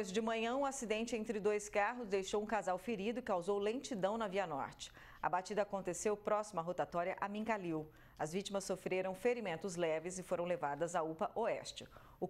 Hoje de manhã, um acidente entre dois carros deixou um casal ferido e causou lentidão na Via Norte. A batida aconteceu próximo à rotatória Amingalil. As vítimas sofreram ferimentos leves e foram levadas à UPA Oeste. O